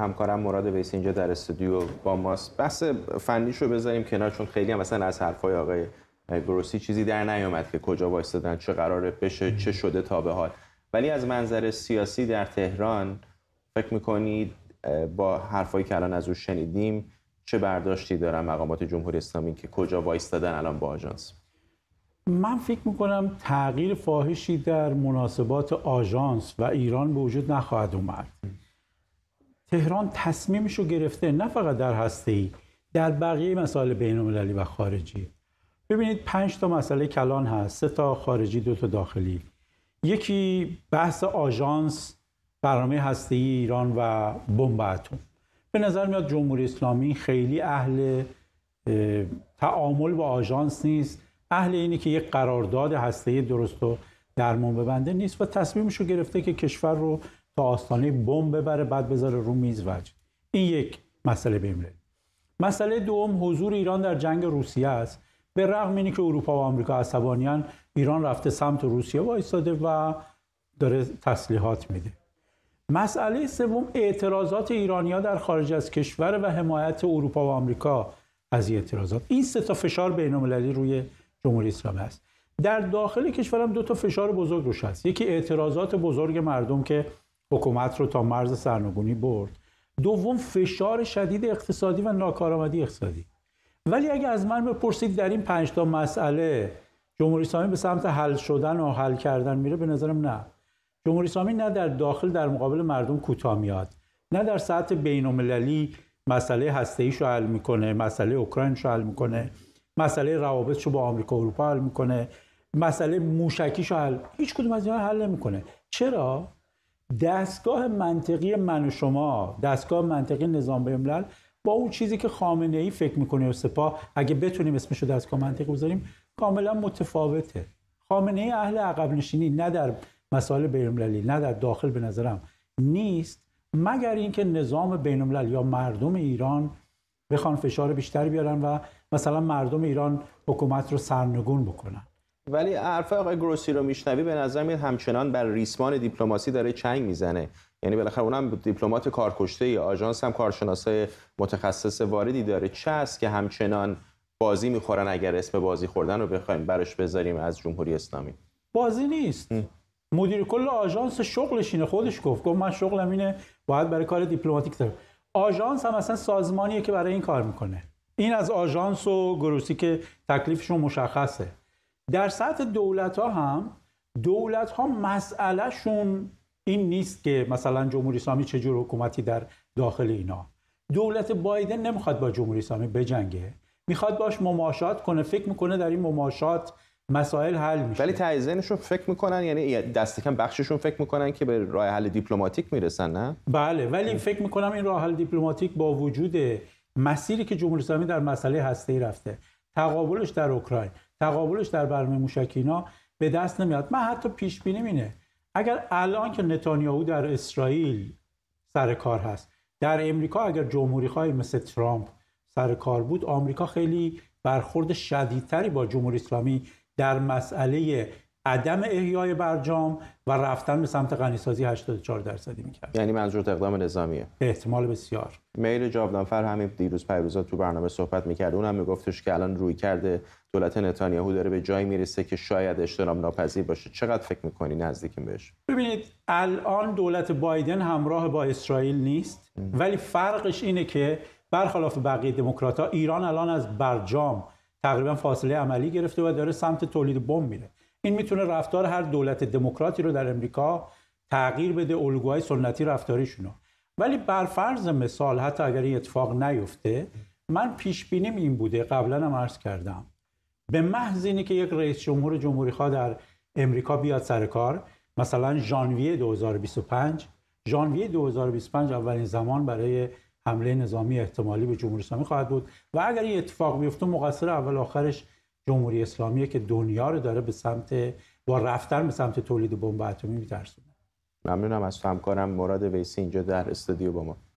همکارم مراد ویسی اینجا در استودیو با ماست بحث رو بذاریم کنار چون خیلی هم مثلا از حرفای آقای گروسی چیزی در نیومد که کجا وایستادن چه قراره بشه چه شده تا به حال ولی از منظر سیاسی در تهران فکر میکنید با حرفایی که الان از او شنیدیم چه برداشتی دارن مقامات جمهوری اسلامی که کجا وایستادن الان با آژانس من فکر میکنم تغییر فاحشی در مناسبات آژانس و ایران به وجود نخواهد اومد تهران تصمیمش رو گرفته نه فقط در هسته ای در بقیه مسائل بین المللی و خارجی ببینید پنج تا مسئله کلان هست سه تا خارجی دو تا داخلی یکی بحث آژانس برنامه هسته ای ایران و بمب اتم به نظر میاد جمهوری اسلامی خیلی اهل تعامل با آژانس نیست اهل اینی که یک قرارداد هسته درست و درمان ببنده نیست و تصمیمش رو گرفته که کشور رو تا آستانه بمب ببره بعد بذاره رو میز وجه این یک مسئله بیمره مسئله دوم حضور ایران در جنگ روسیه است به رغم اینی که اروپا و آمریکا عصبانیان ایران رفته سمت روسیه وایستاده و داره تسلیحات میده مسئله سوم اعتراضات ایرانیا در خارج از کشور و حمایت اروپا و آمریکا از این اعتراضات این سه تا فشار المللی روی جمهوری اسلامی است در داخل کشور هم دو تا فشار بزرگ روش هست یکی اعتراضات بزرگ مردم که حکومت رو تا مرز سرنگونی برد دوم فشار شدید اقتصادی و ناکارآمدی اقتصادی ولی اگه از من بپرسید در این پنج تا مسئله جمهوری اسلامی به سمت حل شدن و حل کردن میره به نظرم نه جمهوری اسلامی نه در داخل در مقابل مردم کوتاه میاد نه در سطح بین‌المللی مسئله هسته‌ایش رو حل میکنه مسئله اوکراین رو حل میکنه مسئله روابطش با آمریکا و اروپا حل میکنه مسئله موشکیشو حل هیچ کدوم از اینا حل نمیکنه چرا دستگاه منطقی من و شما دستگاه منطقی نظام الملل با اون چیزی که خامنه ای فکر میکنه و سپاه اگه بتونیم اسمش رو دستگاه منطقی بذاریم کاملا متفاوته خامنه اهل عقب نشینی نه در مسائل بینالمللی نه در داخل به نظرم نیست مگر اینکه نظام بینالملل یا مردم ایران بخوان فشار بیشتر بیارن و مثلا مردم ایران حکومت رو سرنگون بکنن ولی حرف آقای گروسی رو میشنوی به نظر میاد همچنان بر ریسمان دیپلماسی داره چنگ میزنه یعنی بالاخره اونم دیپلمات کارکشته ای آژانس هم کارشناسای متخصص واردی داره چه که همچنان بازی میخورن اگر اسم بازی خوردن رو بخوایم براش بذاریم از جمهوری اسلامی بازی نیست مدیر کل آژانس شغلش اینه خودش گفت گفت من شغلم اینه باید برای کار دیپلماتیک دارم آژانس هم اصلا سازمانیه که برای این کار میکنه این از آژانس و گروسی که تکلیفشون مشخصه در سطح دولت ها هم دولت ها مسئله این نیست که مثلا جمهوری اسلامی چه حکومتی در داخل اینا دولت بایدن نمیخواد با جمهوری اسلامی بجنگه میخواد باش مماشات کنه فکر میکنه در این مماشات مسائل حل میشه ولی تعیزینشون فکر میکنن یعنی دست کم بخششون فکر میکنن که به راه حل دیپلماتیک میرسن نه بله ولی فکر میکنم این راه حل دیپلماتیک با وجود مسیری که جمهوری اسلامی در مسئله هسته‌ای رفته تقابلش در اوکراین تقابلش در برنامه موشکینا به دست نمیاد من حتی پیش بینی مینه اگر الان که نتانیاهو در اسرائیل سر کار هست در امریکا اگر جمهوری خواهی مثل ترامپ سر کار بود آمریکا خیلی برخورد شدیدتری با جمهوری اسلامی در مسئله عدم احیای برجام و رفتن به سمت غنیسازی 84 درصدی میکرد یعنی منظور اقدام نظامیه احتمال بسیار میل جاودانفر همین دیروز پیروزا تو برنامه صحبت میکرد اونم میگفتش که الان روی کرده دولت نتانیاهو داره به جایی میرسه که شاید اجتناب ناپذیر باشه چقدر فکر میکنی نزدیکیم بهش ببینید الان دولت بایدن همراه با اسرائیل نیست ولی فرقش اینه که برخلاف بقیه دموکرات ایران الان از برجام تقریبا فاصله عملی گرفته و داره سمت تولید بمب میره این میتونه رفتار هر دولت دموکراتی رو در امریکا تغییر بده الگوهای سنتی رفتاریشون رو ولی برفرض مثال حتی اگر این اتفاق نیفته من پیش بینیم این بوده قبلا هم عرض کردم به محض اینه که یک رئیس جمهور جمهوری خواه در امریکا بیاد سر کار مثلا ژانویه 2025 ژانویه 2025 اولین زمان برای حمله نظامی احتمالی به جمهوری اسلامی خواهد بود و اگر این اتفاق بیفته مقصر اول آخرش جمهوری اسلامیه که دنیا رو داره به سمت با رفتن به سمت تولید بمب اتمی میترسونه ممنونم از همکارم مراد ویسی اینجا در استودیو با ما